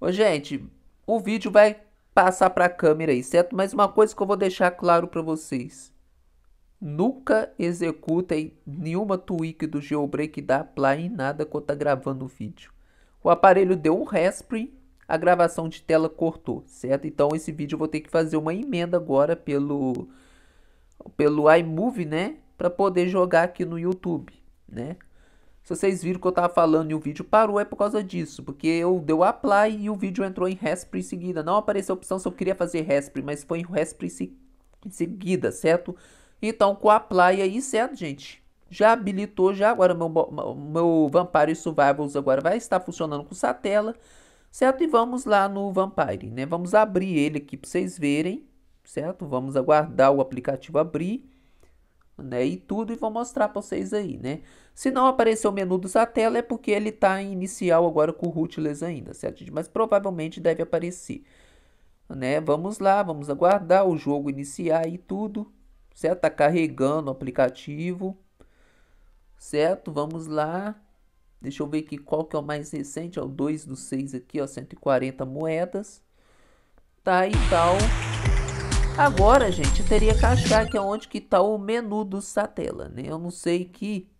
Ô, gente, o vídeo vai passar para a câmera aí, certo? Mas uma coisa que eu vou deixar claro para vocês. Nunca executem nenhuma tweak do jailbreak da Apply em nada quando tá gravando o vídeo. O aparelho deu um respiro, a gravação de tela cortou, certo? Então esse vídeo eu vou ter que fazer uma emenda agora pelo pelo iMovie, né, para poder jogar aqui no YouTube, né? Se vocês viram que eu tava falando e o vídeo parou, é por causa disso. Porque eu deu apply e o vídeo entrou em respre em seguida. Não apareceu a opção se eu queria fazer respre, mas foi em respre em seguida, certo? Então, com apply aí, certo, gente? Já habilitou, já agora meu, meu Vampire Survivals agora vai estar funcionando com satélite certo? E vamos lá no Vampire, né? Vamos abrir ele aqui para vocês verem, certo? Vamos aguardar o aplicativo abrir né? E tudo e vou mostrar para vocês aí, né? Se não aparecer o menu da tela é porque ele está em inicial agora com o rootless ainda, certo? Mas provavelmente deve aparecer, né? Vamos lá, vamos aguardar o jogo iniciar e tudo, certo? Tá carregando o aplicativo, certo? Vamos lá. Deixa eu ver aqui qual que é o mais recente, é o 2 do 6 aqui, ó, 140 moedas. Tá e então, tal. Agora, gente, eu teria que achar que é onde que tá o menu do Satela, né? Eu não sei que...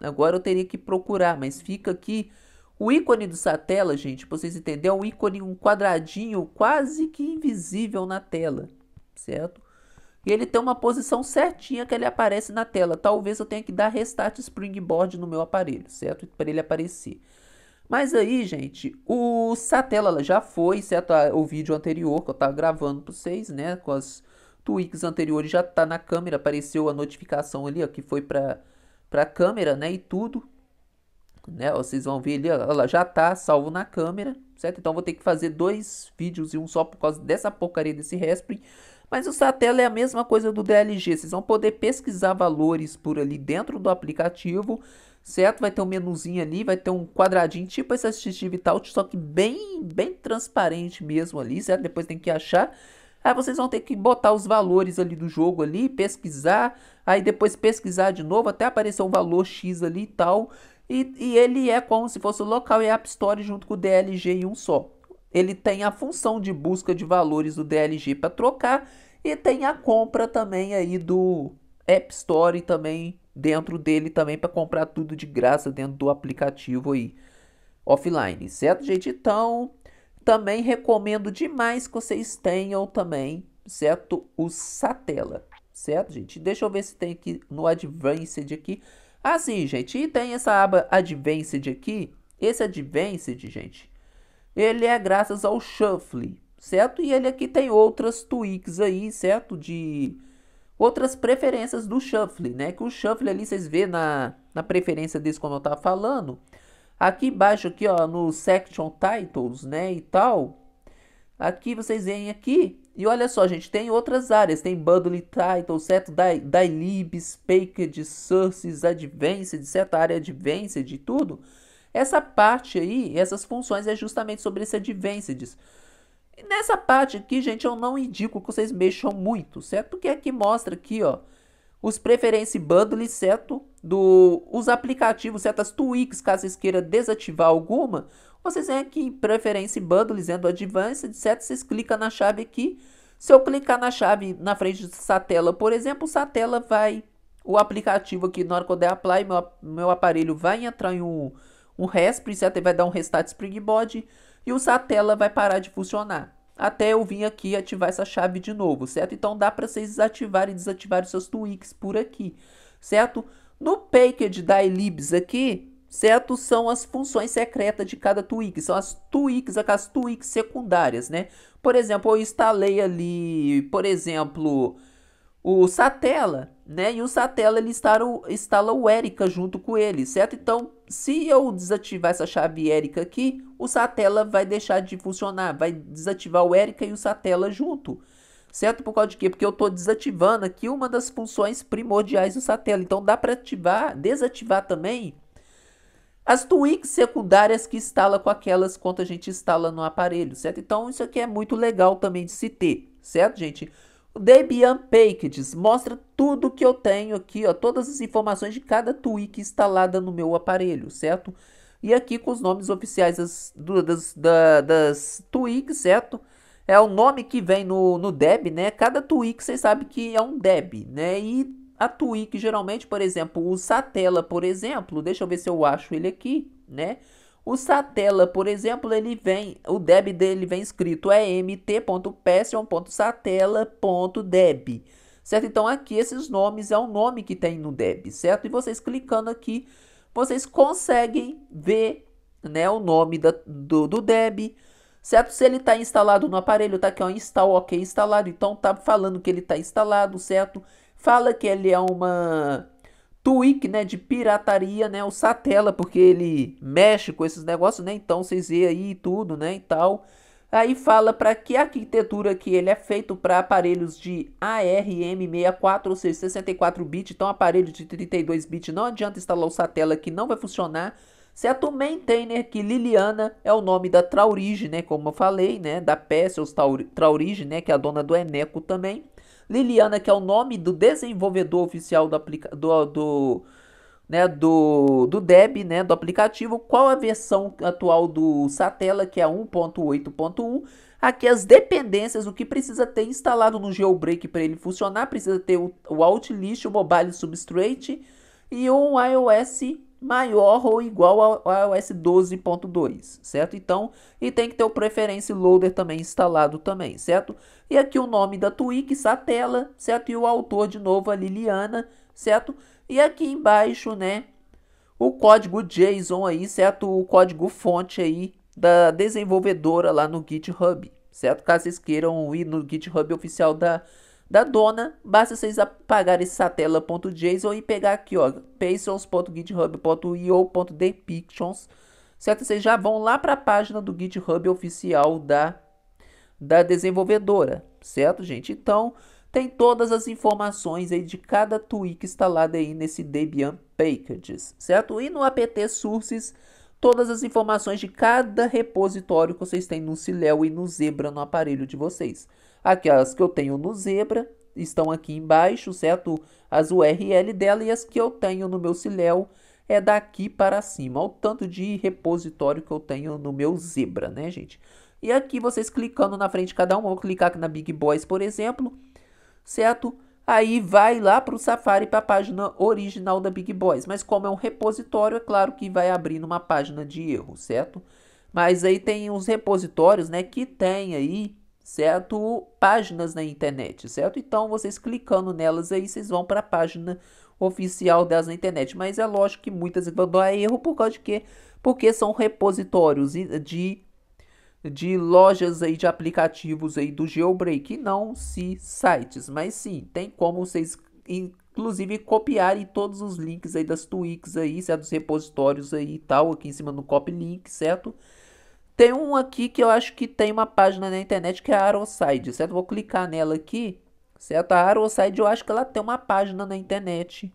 Agora eu teria que procurar, mas fica aqui... O ícone do Satela, gente, pra vocês entenderem, é um ícone, um quadradinho quase que invisível na tela, certo? E ele tem uma posição certinha que ele aparece na tela. Talvez eu tenha que dar Restart Springboard no meu aparelho, certo? Para ele aparecer. Mas aí, gente, o Satela já foi, certo? Ah, o vídeo anterior que eu tava gravando para vocês, né? Com as tweaks anteriores já tá na câmera, apareceu a notificação ali, ó, que foi para pra câmera, né? E tudo. Né? vocês vão ver ali, ó, ela já tá salvo na câmera, certo? Então vou ter que fazer dois vídeos e um só por causa dessa porcaria desse Raspberry. Mas o Satela é a mesma coisa do DLG, vocês vão poder pesquisar valores por ali dentro do aplicativo certo? Vai ter um menuzinho ali, vai ter um quadradinho tipo esse e tal só que bem, bem transparente mesmo ali, certo? Depois tem que achar. Aí vocês vão ter que botar os valores ali do jogo ali, pesquisar, aí depois pesquisar de novo até aparecer um valor X ali e tal. E, e ele é como se fosse o local e é a App Store junto com o DLG em um só. Ele tem a função de busca de valores do DLG para trocar e tem a compra também aí do App Store também dentro dele também para comprar tudo de graça dentro do aplicativo aí offline, certo, gente? Então, também recomendo demais que vocês tenham também, certo? O Satela, certo, gente? Deixa eu ver se tem aqui no Advanced aqui. Assim, gente, e tem essa aba Advanced aqui. Esse Advanced, gente, ele é graças ao Shuffle, certo? E ele aqui tem outras tweaks aí, certo? De outras preferências do Shuffle, né? Que o Shuffle ali vocês vê na, na preferência desse como eu tava falando. Aqui embaixo aqui, ó, no Section Titles, né, e tal. Aqui vocês veem aqui. E olha só, gente, tem outras áreas. Tem Bundle Titles, certo? Dilibs, Packed, Sources, Advanced, de certa área Advanced e tudo. Essa parte aí, essas funções é justamente sobre esse Advanced. E nessa parte aqui, gente, eu não indico que vocês mexam muito, certo? Porque aqui mostra aqui, ó, os preferência bundle, certo? Do, os aplicativos, certas tweaks, caso vocês queiram desativar alguma, vocês vêm aqui em preferência bundle, dentro do advanced, certo? Vocês clicam na chave aqui. Se eu clicar na chave na frente dessa tela, por exemplo, essa tela vai... O aplicativo aqui, na hora que eu der apply, meu, meu aparelho vai entrar em um, um RESP, certo? Ele vai dar um restart springboard e o a vai parar de funcionar. Até eu vim aqui ativar essa chave de novo, certo? Então dá para vocês desativar e desativar os seus tweaks por aqui, certo? No Package da Elibs aqui, certo? São as funções secretas de cada tweak, são as tweaks, aquelas tweaks secundárias, né? Por exemplo, eu instalei ali, por exemplo, o Satela, né? E o Satela ele instala, instala o Erika junto com ele, certo? Então, se eu desativar essa chave Erika aqui, o Satela vai deixar de funcionar, vai desativar o Erika e o Satela junto. Certo? Por causa de quê? Porque eu estou desativando aqui uma das funções primordiais do Satela. Então dá para ativar, desativar também as tweaks secundárias que instala com aquelas quanto a gente instala no aparelho, certo? Então isso aqui é muito legal também de se ter, certo, gente? Debian Packages mostra tudo que eu tenho aqui, ó, todas as informações de cada tweak instalada no meu aparelho, certo? E aqui com os nomes oficiais das, das, das, das tweaks, certo? É o nome que vem no, no deb, né? Cada tweak você sabe que é um deb, né? E a tweak geralmente, por exemplo, o Satela, por exemplo, deixa eu ver se eu acho ele aqui, né? O Satela, por exemplo, ele vem, o deb dele vem escrito é mt.passion.satella.deb, certo? Então aqui esses nomes é o um nome que tem no deb, certo? E vocês clicando aqui, vocês conseguem ver, né, o nome da, do, do deb, certo? Se ele está instalado no aparelho, tá aqui ó, install ok instalado, então tá falando que ele está instalado, certo? Fala que ele é uma tweak, né, de pirataria, né, o Satela, porque ele mexe com esses negócios, né, então vocês veem aí tudo, né, e tal. Aí fala para que arquitetura que ele é feito para aparelhos de ARM64, ou seja, 64 bits, então aparelho de 32 bits não adianta instalar o Satela que não vai funcionar. Certo maintainer que Liliana é o nome da Traurige, né, como eu falei, né, da Pessels Traurige, né, que é a dona do Eneco também. Liliana, que é o nome do desenvolvedor oficial do, aplica do, do, né, do, do Deb, né, do aplicativo, qual a versão atual do Satela, que é 1.8.1. Aqui as dependências, o que precisa ter instalado no Jailbreak para ele funcionar, precisa ter o, o Outlist, o Mobile Substrate e um iOS maior ou igual ao iOS 12.2, certo? Então, e tem que ter o preference loader também instalado também, certo? E aqui o nome da tweak, Satela, certo? E o autor de novo a Liliana, certo? E aqui embaixo, né, o código JSON aí, certo? O código fonte aí da desenvolvedora lá no GitHub, certo? Caso vocês queiram ir no GitHub oficial da da dona, basta vocês apagar esse satela.json e pegar aqui, ó, patrons.github.io.depictions, certo? Vocês já vão lá para a página do GitHub oficial da, da desenvolvedora, certo, gente? Então, tem todas as informações aí de cada tweak instalado aí nesse Debian Packages, certo? E no apt sources, todas as informações de cada repositório que vocês têm no Cileo e no Zebra no aparelho de vocês. Aquelas que eu tenho no Zebra estão aqui embaixo, certo? As URL dela e as que eu tenho no meu Ciléu é daqui para cima. Olha o tanto de repositório que eu tenho no meu Zebra, né, gente? E aqui vocês clicando na frente de cada um, vou clicar aqui na Big Boys, por exemplo, certo? Aí vai lá para o Safari, para a página original da Big Boys. Mas como é um repositório, é claro que vai abrir numa página de erro, certo? Mas aí tem os repositórios, né, que tem aí certo? Páginas na internet, certo? Então, vocês clicando nelas aí, vocês vão para a página oficial delas na internet. Mas é lógico que muitas vão dar erro por causa de quê? Porque são repositórios de, de lojas aí, de aplicativos aí do Jailbreak, não se sites. Mas sim, tem como vocês, inclusive, copiarem todos os links aí das tweaks aí, certo? Dos repositórios aí e tal, aqui em cima no copy link, Certo? Tem um aqui que eu acho que tem uma página na internet que é a Arrowside, certo? Vou clicar nela aqui, certo? A Arrowside eu acho que ela tem uma página na internet.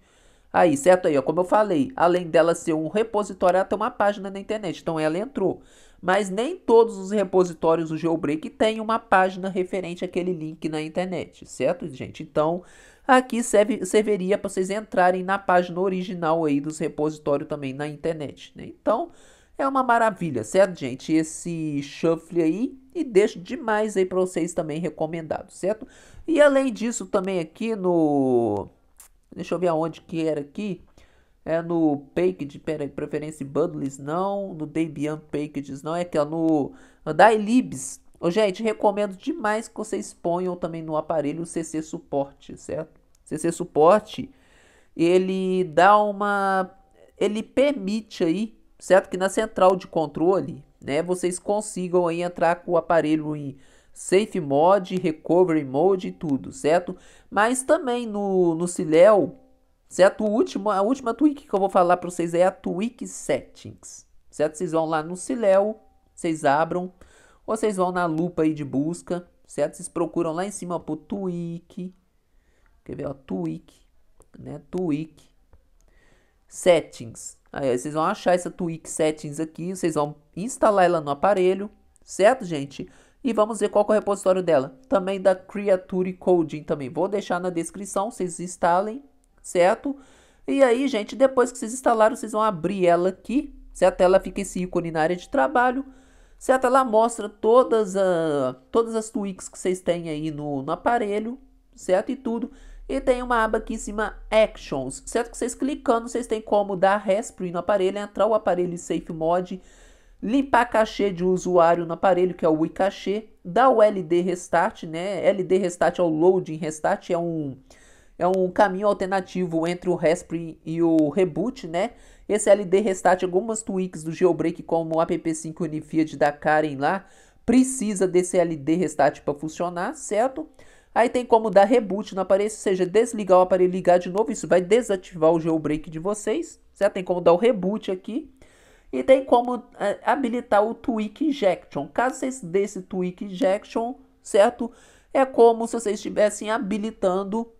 Aí, certo aí, ó, como eu falei, além dela ser um repositório, ela tem uma página na internet, então ela entrou. Mas nem todos os repositórios do Geobreak têm uma página referente àquele link na internet, certo, gente? Então, aqui serve, serviria para vocês entrarem na página original aí dos repositórios também na internet, né? Então, é uma maravilha, certo, gente? Esse shuffle aí. E deixo demais aí para vocês também recomendado, certo? E além disso, também aqui no... Deixa eu ver aonde que era aqui. É no Package, pera, Preferência Bundles não. No Debian Packages não. É que é no Dailibs. Ô, gente, recomendo demais que vocês ponham também no aparelho o CC Suporte, certo? CC Suporte, ele dá uma... Ele permite aí certo? Que na central de controle, né, vocês consigam aí entrar com o aparelho em Safe Mode, Recovery Mode e tudo, certo? Mas também no, no Cilel, certo? O último, a última tweak que eu vou falar para vocês é a Tweak Settings, certo? Vocês vão lá no Cilel, vocês abram, ou vocês vão na lupa aí de busca, certo? Vocês procuram lá em cima por tweak, quer ver, ó, tweak, né? Tweak, settings, Aí vocês vão achar essa tweak Settings aqui, vocês vão instalar ela no aparelho, certo, gente? E vamos ver qual é o repositório dela. Também da Creature Coding também. Vou deixar na descrição, vocês instalem, certo? E aí, gente, depois que vocês instalaram, vocês vão abrir ela aqui, certo? Ela fica esse ícone na área de trabalho, certo? Ela mostra todas, a, todas as tweaks que vocês têm aí no, no aparelho, certo? E tudo. E tem uma aba aqui em cima, Actions. Certo que vocês clicando, vocês têm como dar respray no aparelho, entrar o aparelho em Safe Mode, limpar cachê de usuário no aparelho, que é o Wii dar o LD Restart, né? LD Restart é o Loading Restart, é um, é um caminho alternativo entre o Raspberry e o Reboot, né? Esse LD Restart, algumas tweaks do Jailbreak, como o app5 Unified da Karen lá, precisa desse LD Restart para funcionar, certo? Aí tem como dar reboot no aparelho, ou seja, desligar o aparelho e ligar de novo. Isso vai desativar o jailbreak de vocês. Já tem como dar o reboot aqui. E tem como é, habilitar o Tweak Injection. Caso vocês desse Tweak Injection, certo? É como se vocês estivessem habilitando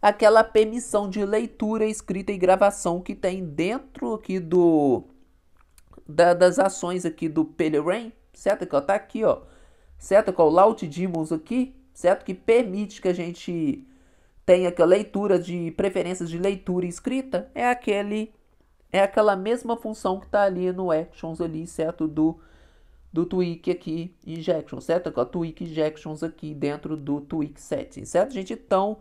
aquela permissão de leitura, escrita e gravação que tem dentro aqui do da, das ações aqui do Pelerain, certo? Que ó, tá aqui, ó. Certo? Com o Loud Demons aqui, certo? Que permite que a gente tenha que a leitura de preferências de leitura e escrita é aquele é aquela mesma função que está ali no actions ali, certo? Do do tweak aqui injection, certo? Com a tweak injections aqui dentro do tweak setting, certo, gente? Então,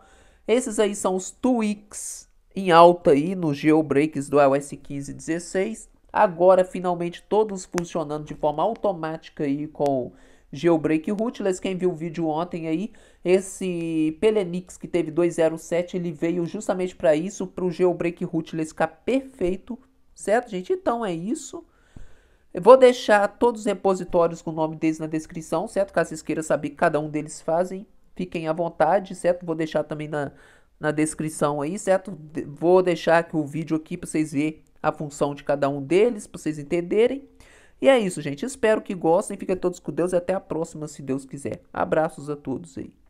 esses aí são os tweaks em alta aí nos jailbreaks do iOS 15 e 16. Agora, finalmente, todos funcionando de forma automática aí com Geobreak Rootless, quem viu o vídeo ontem aí, esse Pelenix que teve 207, ele veio justamente para isso, para o Geobreak Rootless ficar perfeito, certo gente? Então é isso. Eu vou deixar todos os repositórios com o nome deles na descrição, certo? Caso vocês queiram saber o que cada um deles fazem, fiquem à vontade, certo? Vou deixar também na, na descrição aí, certo? Vou deixar aqui o vídeo aqui para vocês verem a função de cada um deles, para vocês entenderem. E é isso, gente. Espero que gostem. Fiquem todos com Deus e até a próxima, se Deus quiser. Abraços a todos aí.